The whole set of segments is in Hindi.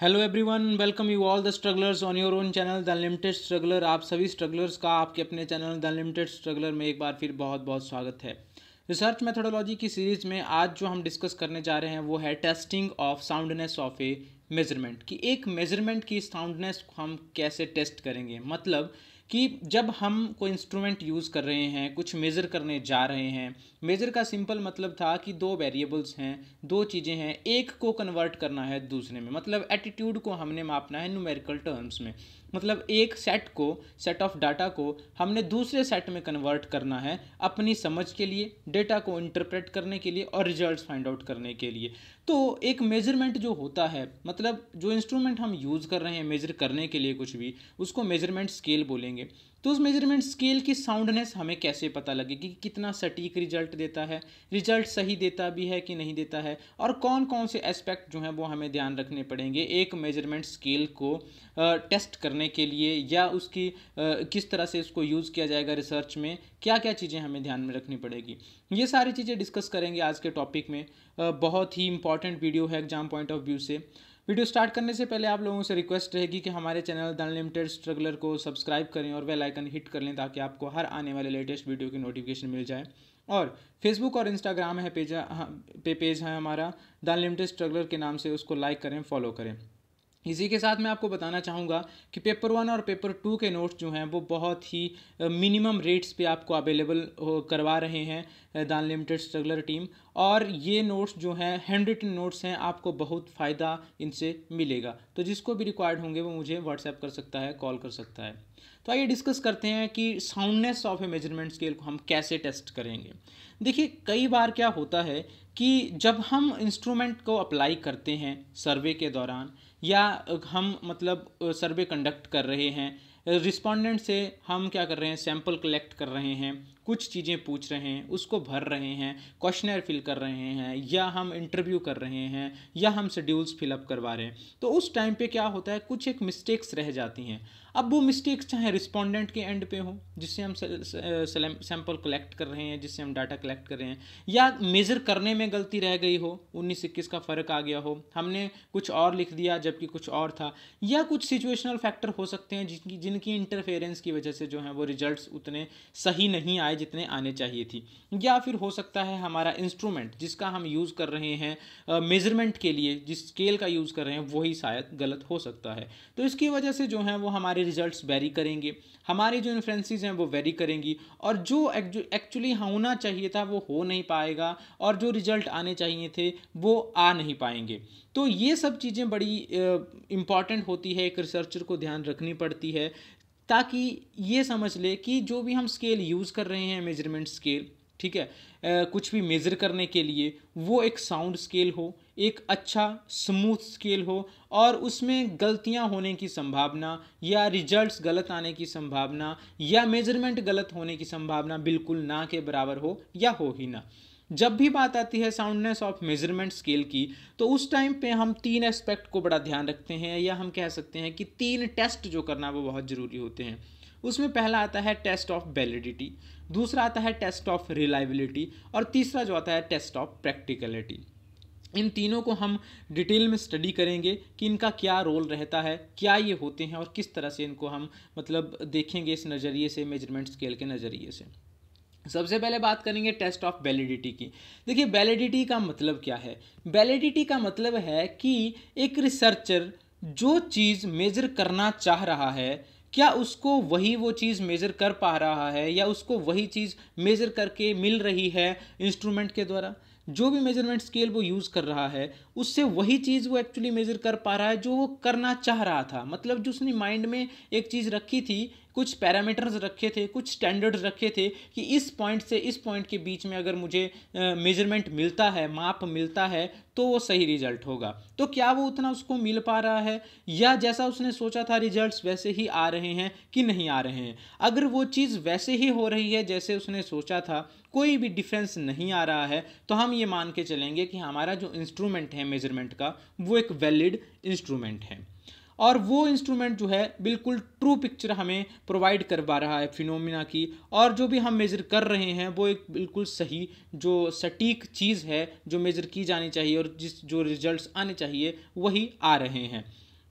hello everyone welcome you all the strugglers on your own channel the limited struggler आप सभी स्ट्रगलर्स का आपके अपने चैनल द लिमिटेड स्ट्रगलर में एक बार फिर बहुत बहुत स्वागत है रिसर्च मेथोडोलॉजी की सीरीज़ में आज जो हम डिस्कस करने जा रहे हैं वो है testing of soundness of a measurement कि एक मेजरमेंट की साउंडनेस को हम कैसे टेस्ट करेंगे मतलब कि जब हम कोई इंस्ट्रूमेंट यूज़ कर रहे हैं कुछ मेज़र करने जा रहे हैं मेज़र का सिंपल मतलब था कि दो वेरिएबल्स हैं दो चीज़ें हैं एक को कन्वर्ट करना है दूसरे में मतलब एटीट्यूड को हमने मापना है न्यूमेरिकल टर्म्स में मतलब एक सेट को सेट ऑफ डाटा को हमने दूसरे सेट में कन्वर्ट करना है अपनी समझ के लिए डेटा को इंटरप्रेट करने के लिए और रिजल्ट्स फाइंड आउट करने के लिए तो एक मेजरमेंट जो होता है मतलब जो इंस्ट्रूमेंट हम यूज़ कर रहे हैं मेजर करने के लिए कुछ भी उसको मेजरमेंट स्केल बोलेंगे तो उस मेजरमेंट स्केल की साउंडनेस हमें कैसे पता लगेगी कि कितना सटीक रिजल्ट देता है रिजल्ट सही देता भी है कि नहीं देता है और कौन कौन से एस्पेक्ट जो हैं वो हमें ध्यान रखने पड़ेंगे एक मेजरमेंट स्केल को टेस्ट करने के लिए या उसकी किस तरह से उसको यूज़ किया जाएगा रिसर्च में क्या क्या चीज़ें हमें ध्यान में रखनी पड़ेगी ये सारी चीज़ें डिस्कस करेंगे आज के टॉपिक में बहुत ही इंपॉर्टेंट वीडियो है एग्जाम पॉइंट ऑफ व्यू से वीडियो स्टार्ट करने से पहले आप लोगों से रिक्वेस्ट रहेगी कि हमारे चैनल द अनलिमिटेड स्ट्रगलर को सब्सक्राइब करें और बेल आइकन हिट कर लें ताकि आपको हर आने वाले लेटेस्ट वीडियो की नोटिफिकेशन मिल जाए और फेसबुक और इंस्टाग्राम है पेज हाँ, पे पेज है हमारा द अनलिमिटेड स्ट्रगलर के नाम से उसको लाइक करें फॉलो करें इसी के साथ मैं आपको बताना चाहूँगा कि पेपर वन और पेपर टू के नोट्स जो हैं वो बहुत ही मिनिमम रेट्स पे आपको अवेलेबल करवा रहे हैं द अनलिमिटेड स्ट्रगलर टीम और ये नोट्स जो हैं हैंड रिटन नोट्स हैं आपको बहुत फ़ायदा इनसे मिलेगा तो जिसको भी रिक्वायर्ड होंगे वो मुझे व्हाट्सएप कर सकता है कॉल कर सकता है तो आइए डिस्कस करते हैं कि soundness of a measurement scale को हम कैसे टेस्ट करेंगे देखिए कई बार क्या होता है कि जब हम इंस्ट्रूमेंट को अप्लाई करते हैं सर्वे के दौरान या हम मतलब सर्वे कंडक्ट कर रहे हैं रिस्पोंडेंट से हम क्या कर रहे हैं सैम्पल कलेक्ट कर रहे हैं कुछ चीज़ें पूछ रहे हैं उसको भर रहे हैं क्वेश्चनर फिल कर रहे हैं या हम इंटरव्यू कर रहे हैं या हम शेड्यूल्स फिलअप करवा रहे हैं तो उस टाइम पे क्या होता है कुछ एक मिस्टेक्स रह जाती हैं अब वो मिस्टेक्स चाहे रिस्पोंडेंट के एंड पे हो जिससे हम सैंपल कलेक्ट कर रहे हैं जिससे हम डाटा कलेक्ट कर रहे हैं या मेज़र करने में गलती रह गई हो उन्नीस इक्कीस का फ़र्क आ गया हो हमने कुछ और लिख दिया जबकि कुछ और था या कुछ सिचुएशनल फैक्टर हो सकते हैं जिनकी जिनकी इंटरफेरेंस की वजह से जो है वो रिजल्ट उतने सही नहीं आए जितने आने चाहिए थी या फिर हो सकता है हमारा इंस्ट्रूमेंट जिसका हम यूज़ कर रहे हैं मेज़रमेंट के लिए जिस स्केल का यूज़ कर रहे हैं वही शायद गलत हो सकता है तो इसकी वजह से जो है वो हमारे रिजल्ट वेरी करेंगे हमारी जो इन्फ्रेंसीज हैं वो वेरी करेंगी और जो एक्चुअली होना चाहिए था वो हो नहीं पाएगा और जो रिजल्ट आने चाहिए थे वो आ नहीं पाएंगे तो ये सब चीज़ें बड़ी इम्पॉर्टेंट होती है एक रिसर्चर को ध्यान रखनी पड़ती है ताकि ये समझ ले कि जो भी हम स्केल यूज़ कर रहे हैं मेजरमेंट स्केल ठीक है आ, कुछ भी मेज़र करने के लिए वो एक साउंड स्केल हो एक अच्छा स्मूथ स्केल हो और उसमें गलतियां होने की संभावना या रिजल्ट्स गलत आने की संभावना या मेजरमेंट गलत होने की संभावना बिल्कुल ना के बराबर हो या हो ही ना जब भी बात आती है साउंडनेस ऑफ मेजरमेंट स्केल की तो उस टाइम पे हम तीन एस्पेक्ट को बड़ा ध्यान रखते हैं या हम कह सकते हैं कि तीन टेस्ट जो करना वो बहुत ज़रूरी होते हैं उसमें पहला आता है टेस्ट ऑफ वैलिडिटी दूसरा आता है टेस्ट ऑफ रिलायबिलिटी और तीसरा जो आता है टेस्ट ऑफ प्रैक्टिकलिटी इन तीनों को हम डिटेल में स्टडी करेंगे कि इनका क्या रोल रहता है क्या ये होते हैं और किस तरह से इनको हम मतलब देखेंगे इस नज़रिए से मेजरमेंट स्केल के नज़रिए से सबसे पहले बात करेंगे टेस्ट ऑफ वैलिडिटी की देखिए वैलिडिटी का मतलब क्या है वैलिडिटी का मतलब है कि एक रिसर्चर जो चीज़ मेजर करना चाह रहा है क्या उसको वही वो चीज़ मेज़र कर पा रहा है या उसको वही चीज़ मेज़र करके मिल रही है इंस्ट्रूमेंट के द्वारा जो भी मेजरमेंट स्केल वो यूज़ कर रहा है उससे वही चीज़ वो एक्चुअली मेज़र कर पा रहा है जो वो करना चाह रहा था मतलब जो उसने माइंड में एक चीज़ रखी थी कुछ पैरामीटर्स रखे थे कुछ स्टैंडर्ड्स रखे थे कि इस पॉइंट से इस पॉइंट के बीच में अगर मुझे मेजरमेंट मिलता है माप मिलता है तो वो सही रिजल्ट होगा तो क्या वो उतना उसको मिल पा रहा है या जैसा उसने सोचा था रिजल्ट्स वैसे ही आ रहे हैं कि नहीं आ रहे हैं अगर वो चीज़ वैसे ही हो रही है जैसे उसने सोचा था कोई भी डिफरेंस नहीं आ रहा है तो हम ये मान के चलेंगे कि हमारा जो इंस्ट्रूमेंट है मेजरमेंट का वो एक वैलिड इंस्ट्रूमेंट है और वो इंस्ट्रूमेंट जो है बिल्कुल ट्रू पिक्चर हमें प्रोवाइड करवा रहा है फिनोमिना की और जो भी हम मेज़र कर रहे हैं वो एक बिल्कुल सही जो सटीक चीज़ है जो मेज़र की जानी चाहिए और जिस जो रिजल्ट्स आने चाहिए वही आ रहे हैं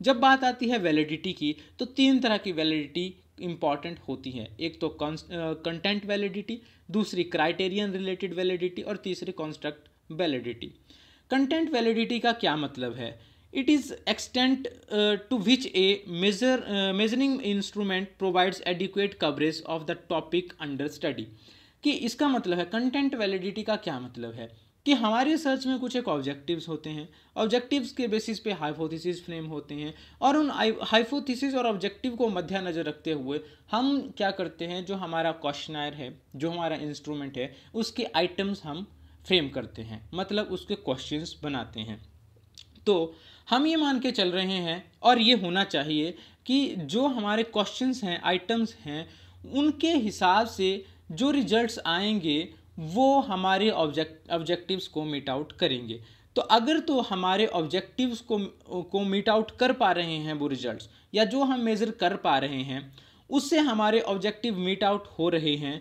जब बात आती है वैलिडिटी की तो तीन तरह की वैलिडिटी इम्पॉर्टेंट होती है एक तो कंटेंट वैलिडिटी दूसरी क्राइटेरियन रिलेटेड वैलिडिटी और तीसरी कॉन्स्ट्रक्ट वैलिडिटी कंटेंट वैलिडिटी का क्या मतलब है it is extent uh, to which a measure uh, measuring instrument provides adequate coverage of the topic under study कि इसका मतलब है कंटेंट वैलिडिटी का क्या मतलब है कि हमारे रिसर्च में कुछ एक ऑब्जेक्टिव्स होते हैं ऑब्जेक्टिव्स के बेसिस पे हाइपोथेसिस फ्रेम होते हैं और उन हाइपोथेसिस और ऑब्जेक्टिव को मद्देनजर रखते हुए हम क्या करते हैं जो हमारा क्वेश्चनायर है जो हमारा इंस्ट्रूमेंट है उसके आइटम्स हम फ्रेम करते हैं मतलब उसके क्वेश्चंस बनाते हैं तो हम ये मान के चल रहे हैं और ये होना चाहिए कि जो हमारे क्वेश्चंस हैं आइटम्स हैं उनके हिसाब से जो रिजल्ट्स आएंगे वो हमारे ऑब्जेक्ट ऑब्जेक्टिव्स को मीट आउट करेंगे तो अगर तो हमारे ऑब्जेक्टिव्स को को मीट आउट कर पा रहे हैं वो रिजल्ट्स या जो हम मेज़र कर पा रहे हैं उससे हमारे ऑब्जेक्टिव मीट आउट हो रहे हैं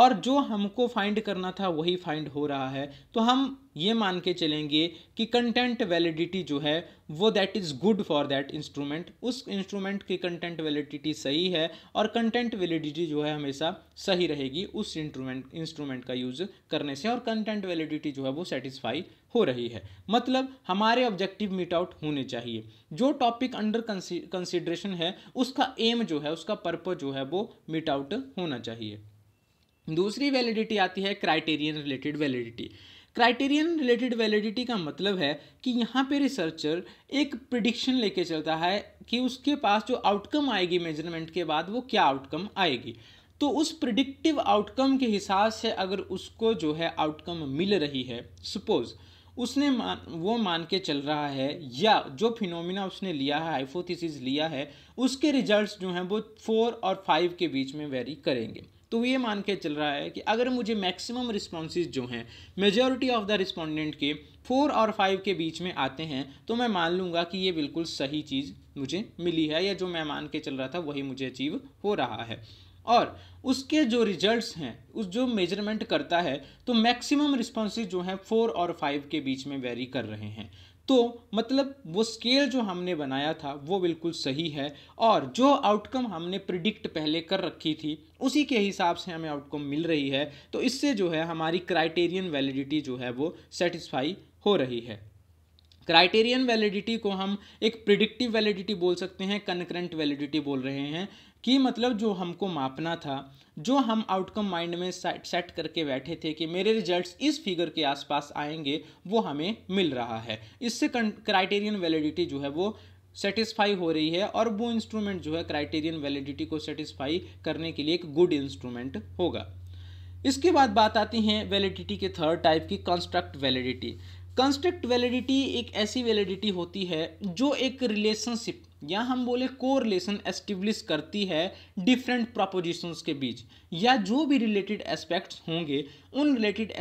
और जो हमको फाइंड करना था वही फाइंड हो रहा है तो हम ये मान के चलेंगे कि कंटेंट वैलिडिटी जो है वो that is good for that instrument उस इंस्ट्रूमेंट की कंटेंट वैलिडिटी सही है और कंटेंट वैलिडिटी जो है हमेशा सही रहेगी उस इंस्ट्रूमेंट इंस्ट्रूमेंट का यूज़ करने से और कंटेंट वैलिडिटी जो है वो सेटिस्फाई हो रही है मतलब हमारे ऑब्जेक्टिव मीट आउट होने चाहिए जो टॉपिक अंडर कंसिडरेशन है उसका एम जो है उसका पर्पज जो है वो मीट आउट होना चाहिए दूसरी वैलिडिटी आती है criterion related validity criterion related validity का मतलब है कि यहाँ पे रिसर्चर एक प्रिडिक्शन लेके चलता है कि उसके पास जो आउटकम आएगी मेजरमेंट के बाद वो क्या आउटकम आएगी तो उस प्रिडिक्टिव आउटकम के हिसाब से अगर उसको जो है आउटकम मिल रही है सपोज़ उसने मान वो मान के चल रहा है या जो फिनोमिना उसने लिया है हाइपोथिस लिया है उसके रिजल्ट्स जो हैं वो फोर और फाइव के बीच में वेरी करेंगे तो ये मान के चल रहा है कि अगर मुझे मैक्सिमम रिस्पॉन्सेज जो हैं मेजोरिटी ऑफ द रिस्पोंडेंट के फोर और फाइव के बीच में आते हैं तो मैं मान लूँगा कि ये बिल्कुल सही चीज़ मुझे मिली है या जो मैं मान के चल रहा था वही मुझे अचीव हो रहा है और उसके जो रिजल्ट्स हैं उस जो मेजरमेंट करता है तो मैक्सिमम रिस्पॉन्सेज जो हैं फोर और फाइव के बीच में वेरी कर रहे हैं तो मतलब वो स्केल जो हमने बनाया था वो बिल्कुल सही है और जो आउटकम हमने प्रिडिक्ट पहले कर रखी थी उसी के हिसाब से हमें आउटकम मिल रही है तो इससे जो है हमारी क्राइटेरियन वैलिडिटी जो है वो सेटिस्फाई हो रही है क्राइटेरियन वैलिडिटी को हम एक प्रिडिक्टिव वैलिडिटी बोल सकते हैं कनकरेंट वैलिडिटी बोल रहे हैं कि मतलब जो हमको मापना था जो हम आउटकम माइंड में सेट करके बैठे थे कि मेरे रिजल्ट्स इस फिगर के आसपास आएंगे वो हमें मिल रहा है इससे क्राइटेरियन वैलिडिटी जो है वो सेटिस्फाई हो रही है और वो इंस्ट्रूमेंट जो है क्राइटेरियन वैलिडिटी को सेटिस्फाई करने के लिए एक गुड इंस्ट्रूमेंट होगा इसके बाद बात आती है वैलिडिटी के थर्ड टाइप की कंस्ट्रक्ट वैलिडिटी कंस्ट्रक्ट वैलिडिटी एक ऐसी वैलिडिटी होती है जो एक रिलेशनशिप या हम बोले को रिलेशन एस्टिब्लिश करती है डिफरेंट प्रपोजिशंस के बीच या जो भी रिलेटेड एस्पेक्ट्स होंगे उन रिलेटेड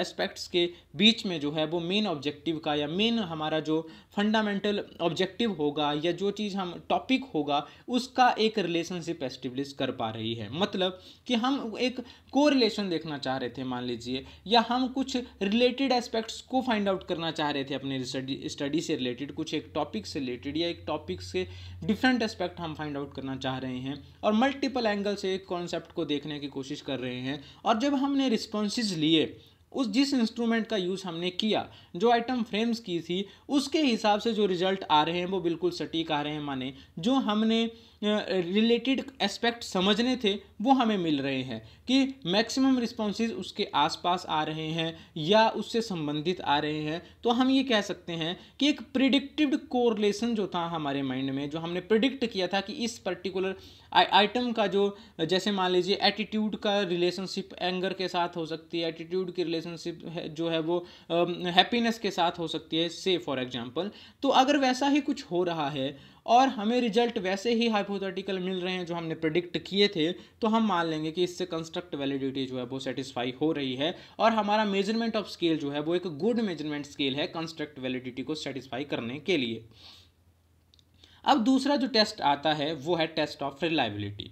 एस्पेक्ट्स के बीच में जो है वो मेन ऑब्जेक्टिव का या मेन हमारा जो फंडामेंटल ऑब्जेक्टिव होगा या जो चीज़ हम टॉपिक होगा उसका एक रिलेशनशिप एस्टिब्लिश कर पा रही है मतलब कि हम एक को रिलेशन देखना चाह रहे थे मान लीजिए या हम कुछ रिलेटेड एस्पेक्ट्स को फाइंड आउट करना चाह रहे थे अपने स्टडी से रिलेटेड कुछ एक टॉपिक से रिलेटेड या एक टॉपिक से डिफरेंट एस्पेक्ट हम फाइंड आउट करना चाह रहे हैं और मल्टीपल एंगल से एक कॉन्सेप्ट को देखने की कोशिश कर रहे हैं और जब हमने रिस्पॉन्सेज लिए उस जिस इंस्ट्रूमेंट का यूज़ हमने किया जो आइटम फ्रेम्स की थी उसके हिसाब से जो रिजल्ट आ रहे हैं वो बिल्कुल सटीक आ रहे हैं माने जो हमने रिलेटेड एस्पेक्ट समझने थे वो हमें मिल रहे हैं कि मैक्सिमम रिस्पॉन्सेज उसके आसपास आ रहे हैं या उससे संबंधित आ रहे हैं तो हम ये कह सकते हैं कि एक प्रिडिक्टिव कोरलेसन जो था हमारे माइंड में जो हमने प्रिडिक्ट किया था कि इस पर्टिकुलर आइटम का जो जैसे मान लीजिए एटीट्यूड का रिलेशनशिप एंगर के साथ हो सकती है एटीट्यूड की रिलेशनशिप जो है वो हैप्पीनेस um, के साथ हो सकती है से फॉर एग्जाम्पल तो अगर वैसा ही कुछ हो रहा है और हमें रिजल्ट वैसे ही हाइपोथेटिकल मिल रहे हैं जो हमने प्रडिक्ट किए थे तो हम मान लेंगे कि इससे कंस्ट्रक्ट वैलिडिटी जो है वो सेटिस्फाई हो रही है और हमारा मेजरमेंट ऑफ स्केल जो है वो एक गुड मेजरमेंट स्केल है कंस्ट्रक्ट वैलिडिटी को सेटिस्फाई करने के लिए अब दूसरा जो टेस्ट आता है वो है टेस्ट ऑफ रिलायबिलिटी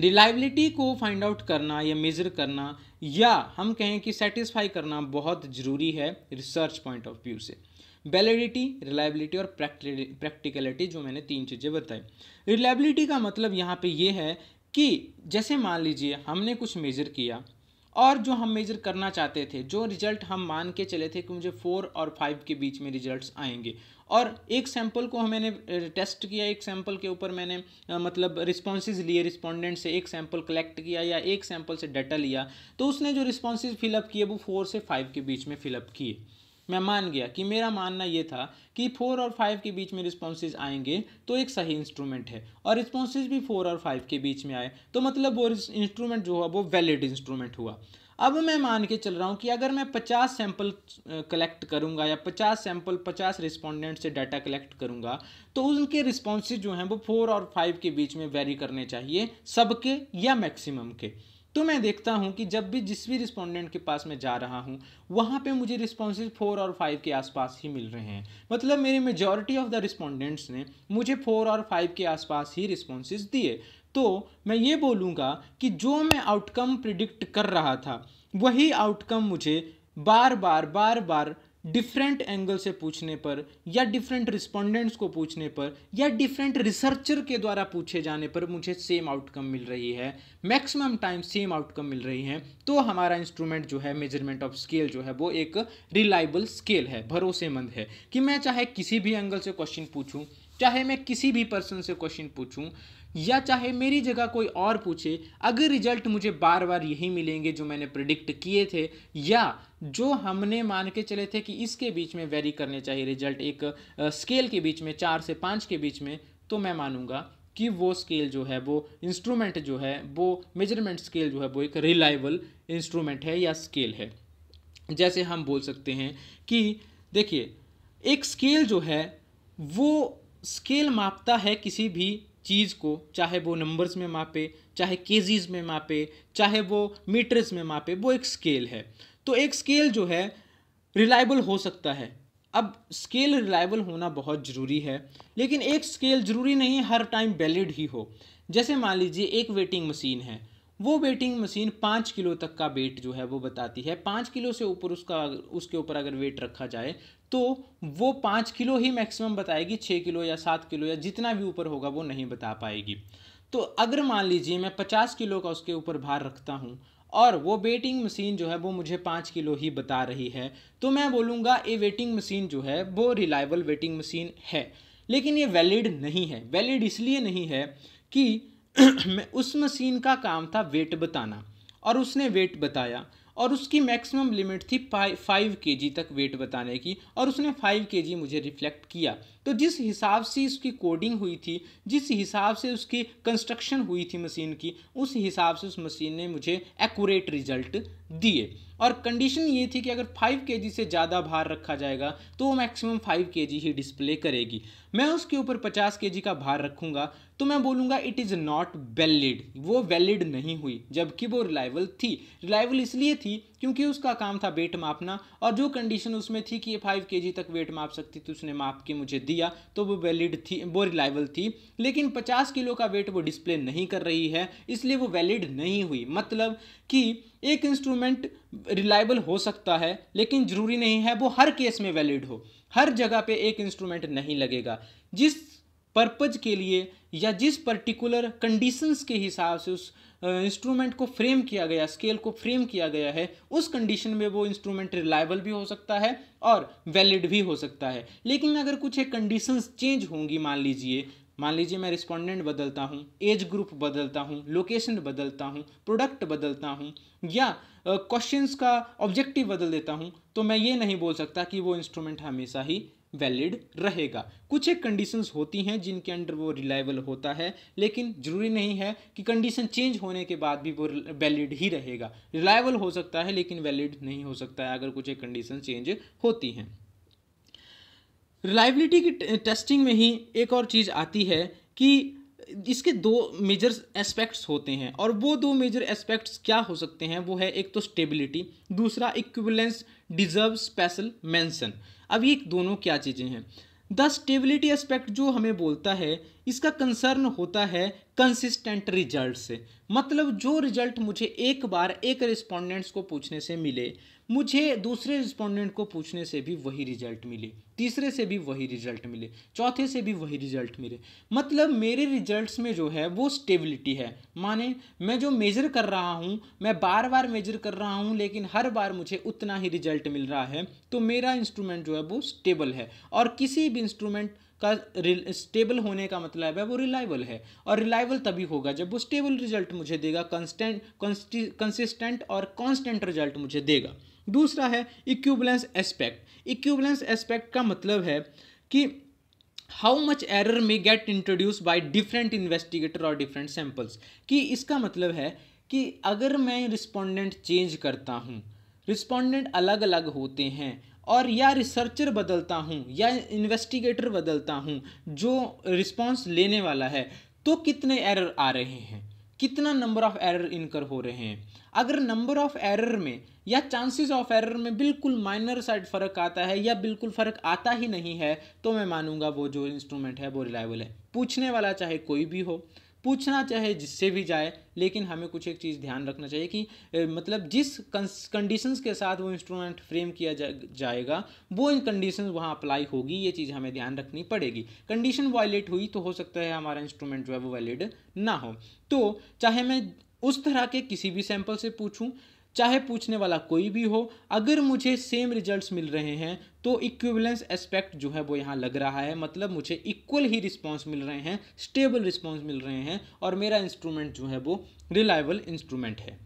रिलायबिलिटी को फाइंड आउट करना या मेज़र करना या हम कहें कि सेटिस्फाई करना बहुत ज़रूरी है रिसर्च पॉइंट ऑफ व्यू से वैलिडिटी रिलायबिलिटी और प्रैक्टिकलिटी जो मैंने तीन चीज़ें बताई रिलायबिलिटी का मतलब यहाँ पे ये है कि जैसे मान लीजिए हमने कुछ मेज़र किया और जो हम मेज़र करना चाहते थे जो रिज़ल्ट हम मान के चले थे कि मुझे फोर और फाइव के बीच में रिज़ल्ट्स आएंगे और एक सैंपल को मैंने टेस्ट किया एक सैंपल के ऊपर मैंने आ, मतलब रिस्पॉन्सेज लिए रिस्पॉन्डेंट से एक सैंपल कलेक्ट किया या एक सैंपल से डाटा लिया तो उसने जो रिस्पॉन्सेज फिलअप किए वो फोर से फाइव के बीच में फिलअप किए मैं मान गया कि मेरा मानना ये था कि फोर और फाइव के बीच में रिस्पॉन्सेज आएंगे तो एक सही इंस्ट्रूमेंट है और रिस्पॉन्सेज भी फोर और फाइव के बीच में आए तो मतलब वो इंस्ट्रूमेंट जो हुआ वो वैलिड इंस्ट्रूमेंट हुआ अब मैं मान के चल रहा हूँ कि अगर मैं 50 सैंपल कलेक्ट करूँगा या 50 सैंपल 50 रिस्पॉन्डेंट से डाटा कलेक्ट करूँगा तो उनके रिस्पॉन्सेज जो हैं वो फोर और फाइव के बीच में वेरी करने चाहिए सबके या मैक्सिमम के तो मैं देखता हूँ कि जब भी जिस भी रिस्पोंडेंट के पास मैं जा रहा हूँ वहाँ पे मुझे रिस्पॉन्सेज फोर और फाइव के आसपास ही मिल रहे हैं मतलब मेरे मेजॉरिटी ऑफ द रिस्पोंडेंट्स ने मुझे फोर और फाइव के आसपास ही रिस्पॉन्सेज दिए तो मैं ये बोलूँगा कि जो मैं आउटकम प्रिडिक्ट कर रहा था वही आउटकम मुझे बार बार बार बार डिफरेंट एंगल से पूछने पर या डिफरेंट रिस्पोंडेंट्स को पूछने पर या डिफरेंट रिसर्चर के द्वारा पूछे जाने पर मुझे सेम आउटकम मिल रही है मैक्सिमम टाइम सेम आउटकम मिल रही है तो हमारा इंस्ट्रूमेंट जो है मेजरमेंट ऑफ स्केल जो है वो एक रिलायबल स्केल है भरोसेमंद है कि मैं चाहे किसी भी एंगल से क्वेश्चन पूछूँ चाहे मैं किसी भी पर्सन से क्वेश्चन पूछूँ या चाहे मेरी जगह कोई और पूछे अगर रिजल्ट मुझे बार बार यही मिलेंगे जो मैंने प्रिडिक्ट किए थे या जो हमने मान के चले थे कि इसके बीच में वेरी करने चाहिए रिजल्ट एक स्केल के बीच में चार से पाँच के बीच में तो मैं मानूंगा कि वो स्केल जो है वो इंस्ट्रूमेंट जो है वो मेजरमेंट स्केल जो है वो एक रिलायबल इंस्ट्रूमेंट है या स्केल है जैसे हम बोल सकते हैं कि देखिए एक स्केल जो है वो स्केल मापता है किसी भी चीज़ को चाहे वो नंबर्स में मापे चाहे केजीज में मापे चाहे वो मीटर्स में मापे वो एक स्केल है तो एक स्केल जो है रिलायबल हो सकता है अब स्केल रिलायबल होना बहुत ज़रूरी है लेकिन एक स्केल ज़रूरी नहीं हर टाइम वैलिड ही हो जैसे मान लीजिए एक वेटिंग मशीन है वो वेटिंग मशीन पाँच किलो तक का वेट जो है वो बताती है पाँच किलो से ऊपर उसका उसके ऊपर अगर वेट रखा जाए तो वो पाँच किलो ही मैक्सिमम बताएगी छः किलो या सात किलो या जितना भी ऊपर होगा वो नहीं बता पाएगी तो अगर मान लीजिए मैं पचास किलो का उसके ऊपर भार रखता हूँ और वो वेटिंग मशीन जो है वो मुझे पाँच किलो ही बता रही है तो मैं बोलूँगा ये वेटिंग मशीन जो है वो रिलायबल वेटिंग मशीन है लेकिन ये वैलिड नहीं है वैलिड इसलिए नहीं है कि मैं उस मशीन का काम था वेट बताना और उसने वेट बताया और उसकी मैक्सिमम लिमिट थी फाइव के जी तक वेट बताने की और उसने फाइव के जी मुझे रिफ्लेक्ट किया तो जिस हिसाब से उसकी कोडिंग हुई थी जिस हिसाब से उसकी कंस्ट्रक्शन हुई थी मशीन की उस हिसाब से उस मशीन ने मुझे एक्यूरेट रिजल्ट दिए और कंडीशन ये थी कि अगर फाइव के से ज़्यादा भार रखा जाएगा तो वो मैक्सिमम फाइव के ही डिस्प्ले करेगी मैं उसके ऊपर पचास के का भार रखूँगा तो मैं बोलूँगा इट इज़ नॉट वैलिड वो वैलिड नहीं हुई जबकि वो रिलायबल थी रिलायबल इसलिए थी क्योंकि उसका काम था वेट मापना और जो कंडीशन उसमें थी कि ये फाइव के तक वेट माप सकती थी उसने माप के मुझे दिया तो वो वैलिड थी वो रिलायबल थी लेकिन पचास किलो का वेट वो डिस्प्ले नहीं कर रही है इसलिए वो वैलिड नहीं हुई मतलब कि एक इंस्ट्रूमेंट रिलायबल हो सकता है लेकिन ज़रूरी नहीं है वो हर केस में वैलिड हो हर जगह पे एक इंस्ट्रूमेंट नहीं लगेगा जिस पर्पज के लिए या जिस पर्टिकुलर कंडीशंस के हिसाब से उस इंस्ट्रूमेंट को फ्रेम किया गया स्केल को फ्रेम किया गया है उस कंडीशन में वो इंस्ट्रूमेंट रिलायबल भी हो सकता है और वैलिड भी हो सकता है लेकिन अगर कुछ एक कंडीशंस चेंज होंगी मान लीजिए मान लीजिए मैं रिस्पोंडेंट बदलता हूँ एज ग्रुप बदलता हूँ लोकेशन बदलता हूँ प्रोडक्ट बदलता हूँ या क्वेश्चंस का ऑब्जेक्टिव बदल देता हूँ तो मैं ये नहीं बोल सकता कि वो इंस्ट्रूमेंट हमेशा ही वैलिड रहेगा कुछ एक कंडीशंस होती हैं जिनके अंडर वो रिलायबल होता है लेकिन ज़रूरी नहीं है कि कंडीशन चेंज होने के बाद भी वो वैलिड ही रहेगा रिलायबल हो सकता है लेकिन वैलिड नहीं हो सकता है अगर कुछ एक कंडीशन चेंज होती हैं रिलायबिलिटी की टेस्टिंग में ही एक और चीज़ आती है कि इसके दो मेजर एस्पेक्ट्स होते हैं और वो दो मेजर एस्पेक्ट्स क्या हो सकते हैं वो है एक तो स्टेबिलिटी दूसरा इक्विवेलेंस डिजर्व स्पेशल मेंशन अब ये दोनों क्या चीज़ें हैं द स्टेबिलिटी एस्पेक्ट जो हमें बोलता है इसका कंसर्न होता है कंसिस्टेंट रिजल्ट से मतलब जो रिजल्ट मुझे एक बार एक रिस्पोंडेंट्स को पूछने से मिले मुझे दूसरे रिस्पोंडेंट को पूछने से भी वही रिजल्ट मिले तीसरे से भी वही रिजल्ट मिले चौथे से भी वही रिजल्ट मिले मतलब मेरे रिजल्ट्स में जो है वो स्टेबिलिटी है माने मैं जो मेज़र कर रहा हूँ मैं बार बार मेज़र कर रहा हूँ लेकिन हर बार मुझे उतना ही रिजल्ट मिल रहा है तो मेरा इंस्ट्रूमेंट जो है वो स्टेबल है और किसी भी इंस्ट्रूमेंट का स्टेबल होने का मतलब है वो रिलायबल है और रिलायबल तभी होगा जब वो स्टेबल रिजल्ट मुझे देगा कंस्टेंट कंसिस्टेंट और कांस्टेंट रिजल्ट मुझे देगा दूसरा है इक्विबलेंस एस्पेक्ट इक्विबलेंस एस्पेक्ट का मतलब है कि how much error may get introduced by different investigator और डिफरेंट सैम्पल्स कि इसका मतलब है कि अगर मैं रिस्पोंडेंट चेंज करता हूँ रिस्पोंडेंट अलग अलग होते हैं और या रिसर्चर बदलता हूँ या इन्वेस्टिगेटर बदलता हूँ जो रिस्पॉन्स लेने वाला है तो कितने एरर आ रहे हैं कितना नंबर ऑफ एरर इनकर हो रहे हैं अगर नंबर ऑफ एरर में या चांसेस ऑफ एरर में बिल्कुल माइनर साइड फ़र्क आता है या बिल्कुल फ़र्क आता ही नहीं है तो मैं मानूंगा वो जो इंस्ट्रूमेंट है वो रिलायबल है पूछने वाला चाहे कोई भी हो पूछना चाहे जिससे भी जाए लेकिन हमें कुछ एक चीज़ ध्यान रखना चाहिए कि मतलब जिस कंडीशंस के साथ वो इंस्ट्रूमेंट फ्रेम किया जा, जाएगा वो इन कंडीशन वहाँ अप्लाई होगी ये चीज़ हमें ध्यान रखनी पड़ेगी कंडीशन वायलेट हुई तो हो सकता है हमारा इंस्ट्रूमेंट जो है वो वैलिड ना हो तो चाहे मैं उस तरह के किसी भी सैंपल से पूछूं चाहे पूछने वाला कोई भी हो अगर मुझे सेम रिजल्ट्स मिल रहे हैं तो इक्विवेलेंस एस्पेक्ट जो है वो यहाँ लग रहा है मतलब मुझे इक्वल ही रिस्पॉन्स मिल रहे हैं स्टेबल रिस्पॉन्स मिल रहे हैं और मेरा इंस्ट्रूमेंट जो है वो रिलायबल इंस्ट्रूमेंट है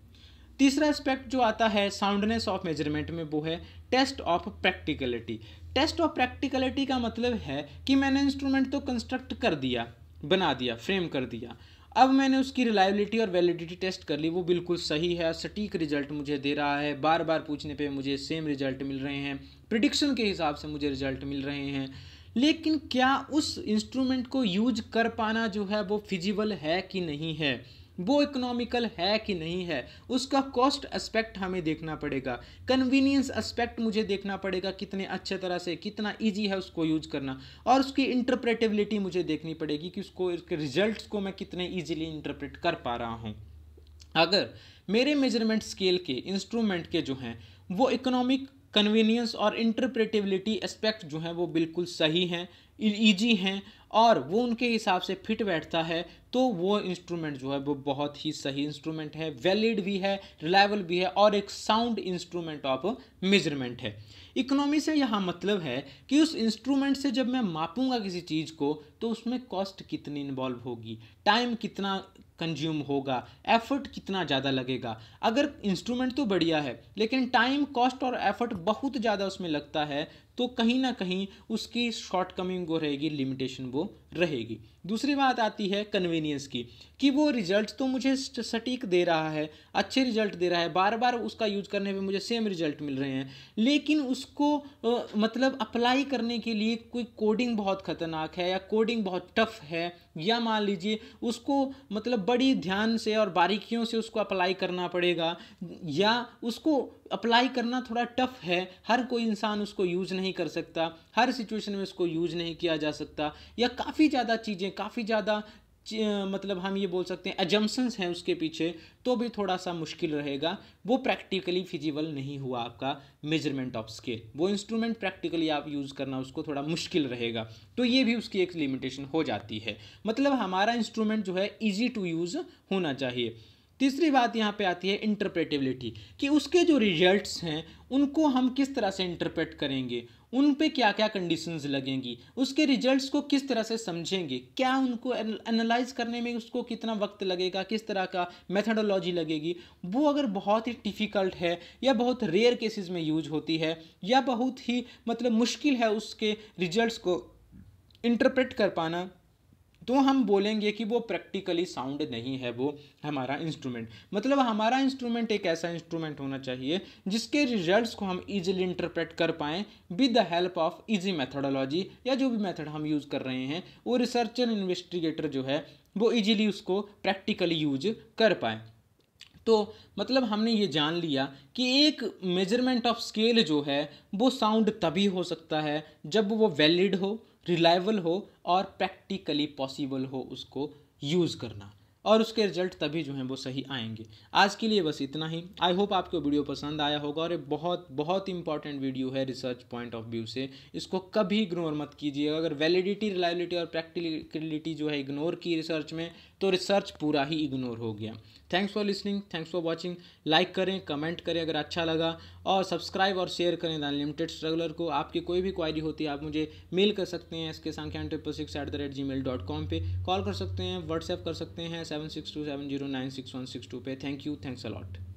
तीसरा एस्पेक्ट जो आता है साउंडनेस ऑफ मेजरमेंट में वो है test of practicality test of practicality का मतलब है कि मैंने इंस्ट्रूमेंट तो कंस्ट्रक्ट कर दिया बना दिया फ्रेम कर दिया अब मैंने उसकी रिलायबिलिटी और वैलिडिटी टेस्ट कर ली वो बिल्कुल सही है सटीक रिजल्ट मुझे दे रहा है बार बार पूछने पे मुझे सेम रिजल्ट मिल रहे हैं प्रिडिक्शन के हिसाब से मुझे रिजल्ट मिल रहे हैं लेकिन क्या उस इंस्ट्रूमेंट को यूज कर पाना जो है वो फिजिबल है कि नहीं है वो इकोनॉमिकल है कि नहीं है उसका कॉस्ट एस्पेक्ट हमें देखना पड़ेगा कन्वीनियंस एस्पेक्ट मुझे देखना पड़ेगा कितने अच्छे तरह से कितना ईजी है उसको यूज करना और उसकी इंटरप्रेटेबिलिटी मुझे देखनी पड़ेगी कि उसको उसके रिजल्ट को मैं कितने ईजिली इंटरप्रेट कर पा रहा हूँ अगर मेरे मेजरमेंट स्केल के इंस्ट्रूमेंट के जो हैं वो इकोनॉमिक कन्वीनियंस और इंटरप्रेटिबिलिटी एस्पेक्ट जो हैं वो बिल्कुल सही हैं ईजी हैं और वो उनके हिसाब से फिट बैठता है तो वो इंस्ट्रूमेंट जो है वो बहुत ही सही इंस्ट्रूमेंट है वैलिड भी है रिलायबल भी है और एक साउंड इंस्ट्रूमेंट ऑफ मेजरमेंट है इकोनॉमी से यहाँ मतलब है कि उस इंस्ट्रूमेंट से जब मैं मापूंगा किसी चीज़ को तो उसमें कॉस्ट कितनी इन्वॉल्व होगी टाइम कितना कंज्यूम होगा एफर्ट कितना ज़्यादा लगेगा अगर इंस्ट्रूमेंट तो बढ़िया है लेकिन टाइम कॉस्ट और एफर्ट बहुत ज़्यादा उसमें लगता है तो कहीं ना कहीं उसकी शॉर्टकमिंग वो रहेगी लिमिटेशन वो रहेगी दूसरी बात आती है कन्वीनियंस की कि वो रिजल्ट तो मुझे सटीक दे रहा है अच्छे रिजल्ट दे रहा है बार बार उसका यूज करने पे मुझे सेम रिजल्ट मिल रहे हैं लेकिन उसको आ, मतलब अप्लाई करने के लिए कोई कोडिंग बहुत ख़तरनाक है या कोडिंग बहुत टफ है या मान लीजिए उसको मतलब बड़ी ध्यान से और बारीकियों से उसको अप्लाई करना पड़ेगा या उसको अप्लाई करना थोड़ा टफ है हर कोई इंसान उसको यूज़ नहीं कर सकता हर सिचुएशन में उसको यूज़ नहीं किया जा सकता या काफ़ी ज़्यादा चीज़ें काफ़ी ज़्यादा मतलब हम ये बोल सकते हैं एजम्पन्स हैं उसके पीछे तो भी थोड़ा सा मुश्किल रहेगा वो प्रैक्टिकली फिजिबल नहीं हुआ आपका मेजरमेंट ऑफ स्केल वो इंस्ट्रूमेंट प्रैक्टिकली आप यूज़ करना उसको थोड़ा मुश्किल रहेगा तो ये भी उसकी एक लिमिटेशन हो जाती है मतलब हमारा इंस्ट्रूमेंट जो है ईजी टू यूज़ होना चाहिए तीसरी बात यहाँ पे आती है इंटरप्रेटिबिलिटी कि उसके जो रिजल्ट्स हैं उनको हम किस तरह से इंटरप्रेट करेंगे उन पे क्या क्या कंडीशंस लगेंगी उसके रिजल्ट्स को किस तरह से समझेंगे क्या उनको एनालाइज करने में उसको कितना वक्त लगेगा किस तरह का मेथडोलॉजी लगेगी वो अगर बहुत ही डिफ़िकल्ट है या बहुत रेयर केसेस में यूज होती है या बहुत ही मतलब मुश्किल है उसके रिजल्ट्स को इंटरप्रेट कर पाना तो हम बोलेंगे कि वो प्रैक्टिकली साउंड नहीं है वो हमारा इंस्ट्रूमेंट मतलब हमारा इंस्ट्रूमेंट एक ऐसा इंस्ट्रूमेंट होना चाहिए जिसके रिजल्ट्स को हम ईजिली इंटरप्रेट कर पाएँ with the help of easy methodology या जो भी मेथड हम यूज़ कर रहे हैं वो रिसर्चर इन्वेस्टिगेटर जो है वो ईजिली उसको प्रैक्टिकली यूज कर पाएँ तो मतलब हमने ये जान लिया कि एक मेजरमेंट ऑफ स्केल जो है वो साउंड तभी हो सकता है जब वो वैलिड हो रिलायबल हो और प्रैक्टिकली पॉसिबल हो उसको यूज़ करना और उसके रिजल्ट तभी जो हैं वो सही आएंगे आज के लिए बस इतना ही आई होप आपको वीडियो पसंद आया होगा और ये बहुत बहुत इंपॉर्टेंट वीडियो है रिसर्च पॉइंट ऑफ व्यू से इसको कभी इग्नोर मत कीजिएगा अगर वैलिडिटी रिलायबिलिटी और प्रैक्टिकलिटी जो है इग्नोर की रिसर्च में तो रिसर्च पूरा ही इग्नोर हो गया thanks for listening thanks for watching like करें कमेंट करें अगर अच्छा लगा और सब्सक्राइब और शेयर करें द अनलिमिटेड स्ट्रगलर को आपकी कोई भी क्वारी होती है आप मुझे मेल कर सकते हैं इसके संख्या triple six at the rate Gmail dot com पर कॉल कर सकते हैं व्हाट्सएप कर सकते हैं seven six two seven zero nine six one six two पे थैंक यू थैंक्स अलॉट